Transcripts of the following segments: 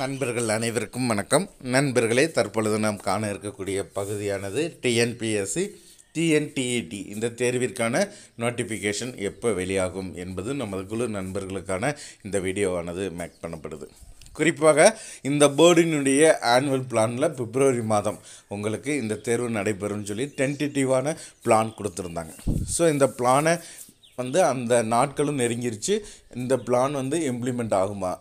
நண்பர்கள் அனைவருக்கும் வணக்கம் நண்பர்களே தற்பொழுது நாம் காண இருக்கக்கூடிய பகுதியானது டிஎன்பிஎஸ்சி டிஎன்டிஇடி e இந்த தேர்விற்கான நோட்டிஃபிகேஷன் எப்போ வெளியாகும் என்பது நமது குழு நண்பர்களுக்கான இந்த வீடியோவானது மேக் பண்ணப்படுது குறிப்பாக இந்த போர்டினுடைய ஆனுவல் பிளானில் பிப்ரவரி மாதம் உங்களுக்கு இந்த தேர்வு நடைபெறும்னு சொல்லி டென்டேட்டிவான பிளான் கொடுத்துருந்தாங்க ஸோ இந்த பிளானை வந்து அந்த நாட்களும் நெருங்கிருச்சு இந்த பிளான் வந்து இம்ப்ளிமெண்ட் ஆகுமா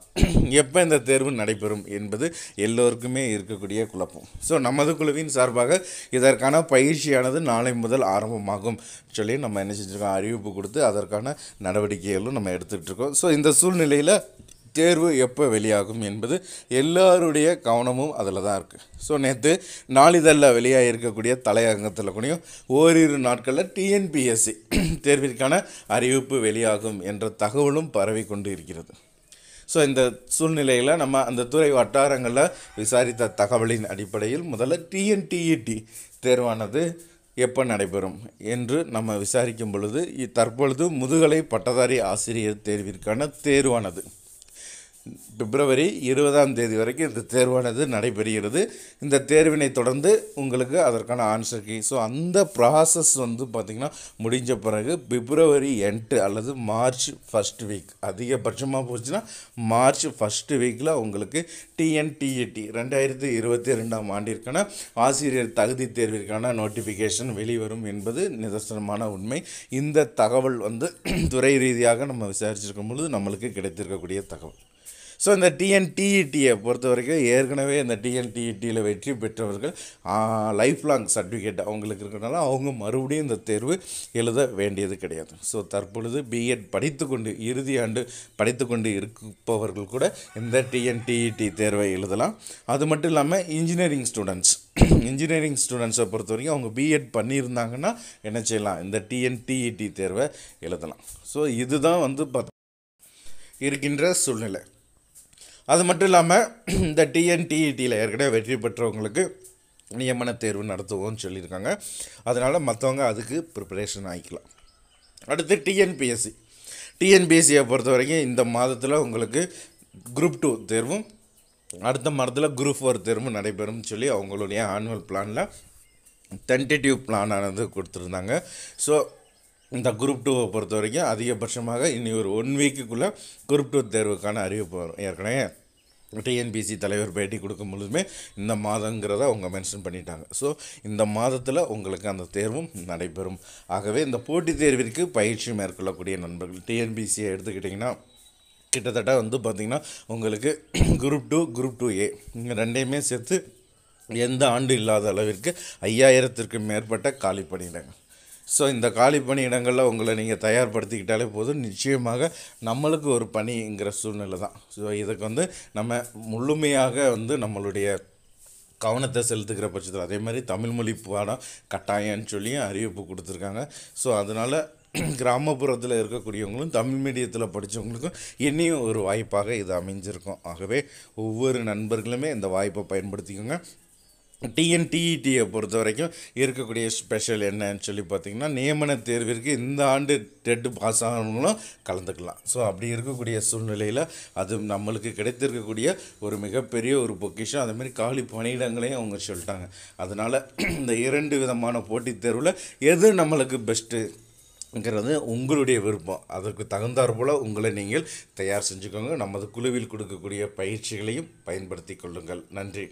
எப்போ இந்த தேர்வு நடைபெறும் என்பது எல்லோருக்குமே இருக்கக்கூடிய குழப்பம் ஸோ நமது குழுவின் சார்பாக இதற்கான பயிற்சியானது நாளை முதல் ஆரம்பமாகும் சொல்லி நம்ம என்ன செஞ்சுருக்கோம் அறிவிப்பு கொடுத்து அதற்கான நடவடிக்கைகளும் நம்ம எடுத்துகிட்டு இருக்கோம் ஸோ இந்த சூழ்நிலையில் தேர்வு எப்போ வெளியாகும் என்பது எல்லாருடைய கவனமும் அதில் தான் இருக்குது ஸோ நேற்று நாளிதழில் வெளியாக இருக்கக்கூடிய தலையங்கத்தில் கூடயும் ஓரிரு நாட்களில் டிஎன்பிஎஸ்சி தேர்விற்கான அறிவிப்பு வெளியாகும் என்ற தகவலும் பரவி கொண்டு இருக்கிறது ஸோ இந்த சூழ்நிலையில் நம்ம அந்த துறை வட்டாரங்களில் விசாரித்த தகவலின் அடிப்படையில் முதல்ல டிஎன்டிஇடி e தேர்வானது எப்போ நடைபெறும் என்று நம்ம விசாரிக்கும் பொழுது தற்பொழுது முதுகலை பட்டதாரி ஆசிரியர் தேர்விற்கான தேர்வானது பிப்ரவரி இருபதாம் தேதி வரைக்கும் இந்த தேர்வானது நடைபெறுகிறது இந்த தேர்வினை தொடர்ந்து உங்களுக்கு அதற்கான ஆன்சர் கே ஸோ அந்த ப்ராசஸ் வந்து பார்த்திங்கன்னா முடிஞ்ச பிறகு பிப்ரவரி எட்டு அல்லது மார்ச் ஃபஸ்ட் வீக் அதிகபட்சமாக போச்சுன்னா மார்ச் ஃபஸ்ட்டு வீக்கில் உங்களுக்கு டிஎன்டிஇடி e ரெண்டாயிரத்தி இருபத்தி ரெண்டாம் ஆண்டிற்கான ஆசிரியர் தகுதி தேர்விற்கான நோட்டிஃபிகேஷன் வெளிவரும் என்பது நிதர்சனமான உண்மை இந்த தகவல் வந்து துறை ரீதியாக நம்ம விசாரிச்சிருக்கும் பொழுது நம்மளுக்கு கிடைத்திருக்கக்கூடிய தகவல் ஸோ இந்த டிஎன்டிஇடியை e பொறுத்த வரைக்கும் ஏற்கனவே இந்த டிஎன்டிஇடியில் e வெற்றி பெற்றவர்கள் லைஃப் லாங் சர்டிஃபிகேட் அவங்களுக்கு இருக்கிறனால அவங்க மறுபடியும் இந்த தேர்வு எழுத வேண்டியது கிடையாது ஸோ தற்பொழுது பிஎட் படித்து கொண்டு இறுதி ஆண்டு படித்து கொண்டு இருப்பவர்கள் கூட இந்த டிஎன்டிஇடி e தேர்வை எழுதலாம் அது மட்டும் இல்லாமல் இன்ஜினியரிங் ஸ்டூடெண்ட்ஸ் இன்ஜினியரிங் ஸ்டூடெண்ட்ஸை பொறுத்த வரைக்கும் அவங்க பிஎட் பண்ணியிருந்தாங்கன்னா என்ன செய்யலாம் இந்த டிஎன்டிஇடி தேர்வை எழுதலாம் ஸோ இதுதான் வந்து பார்த்து இருக்கின்ற சூழ்நிலை அது மட்டும் இல்லாமல் இந்த டிஎன்டிஇடியில் e ஏற்கனவே வெற்றி பெற்றவங்களுக்கு நியமன தேர்வு நடத்துவோம்னு சொல்லியிருக்காங்க அதனால் மற்றவங்க அதுக்கு ப்ரிப்பரேஷன் ஆகிக்கலாம் அடுத்து டிஎன்பிஎஸ்சி டிஎன்பிஎஸ்சியை பொறுத்த வரைக்கும் இந்த மாதத்தில் உங்களுக்கு குரூப் டூ தேர்வும் அடுத்த மாதத்தில் குரூப் ஃபோர் தேர்வும் நடைபெறும்னு சொல்லி அவங்களுடைய ஆனுவல் பிளானில் டென்டேட்டிவ் பிளானானது கொடுத்துருந்தாங்க ஸோ இந்த குரூப் டூவை பொறுத்த வரைக்கும் அதிகபட்சமாக இனி ஒரு ஒன் வீக்குக்குள்ளே குரூப் டூ தேர்வுக்கான அறிவிப்பு வரும் ஏற்கனவே டிஎன்பிசி தலைவர் பேட்டி கொடுக்கும் பொழுதுமே இந்த மாதங்கிறத அவங்க மென்ஷன் பண்ணிட்டாங்க ஸோ இந்த மாதத்தில் உங்களுக்கு அந்த தேர்வும் நடைபெறும் ஆகவே இந்த போட்டித் தேர்விற்கு பயிற்சி மேற்கொள்ளக்கூடிய நண்பர்கள் டிஎன்பிசியை எடுத்துக்கிட்டிங்கன்னா கிட்டத்தட்ட வந்து பார்த்திங்கன்னா உங்களுக்கு group two group two A ரெண்டையுமே சேர்த்து எந்த ஆண்டு இல்லாத அளவிற்கு ஐயாயிரத்திற்கும் மேற்பட்ட காலி பண்ணிவிட்டாங்க ஸோ இந்த காலி பணியிடங்களில் உங்களை நீங்கள் தயார்படுத்திக்கிட்டாலே போதும் நிச்சயமாக நம்மளுக்கு ஒரு பணிங்கிற சூழ்நிலை தான் ஸோ இதுக்கு வந்து நம்ம முழுமையாக வந்து நம்மளுடைய கவனத்தை செலுத்துகிற பட்சத்தில் அதே மாதிரி தமிழ் மொழி பாடம் கட்டாயம்னு சொல்லி அறிவிப்பு கொடுத்துருக்காங்க ஸோ அதனால் கிராமப்புறத்தில் இருக்கக்கூடியவங்களும் தமிழ் மீடியத்தில் படித்தவங்களுக்கும் என்னையும் ஒரு வாய்ப்பாக இது அமைஞ்சிருக்கும் ஆகவே ஒவ்வொரு நண்பர்களுமே இந்த வாய்ப்பை பயன்படுத்திக்கோங்க டிஎன்டிஇடியை e பொறுத்த வரைக்கும் இருக்கக்கூடிய ஸ்பெஷல் என்னன்னு சொல்லி பார்த்திங்கன்னா நியமன தேர்விற்கு இந்த ஆண்டு டெட்டு பாஸ் ஆனவங்களும் கலந்துக்கலாம் ஸோ அப்படி இருக்கக்கூடிய சூழ்நிலையில் அது நம்மளுக்கு கிடைத்திருக்கக்கூடிய ஒரு மிகப்பெரிய ஒரு பொக்கிஷம் அதேமாதிரி காலி பணியிடங்களையும் அவங்க சொல்லிட்டாங்க அதனால் இந்த இரண்டு விதமான போட்டித் தேர்வில் எது நம்மளுக்கு பெஸ்ட்டு ங்கிறது உங்களுடைய விருப்பம் அதற்கு தகுந்தாற் போல் உங்களை நீங்கள் தயார் செஞ்சுக்கோங்க நமது குழுவில் கொடுக்கக்கூடிய பயிற்சிகளையும் பயன்படுத்தி கொள்ளுங்கள் நன்றி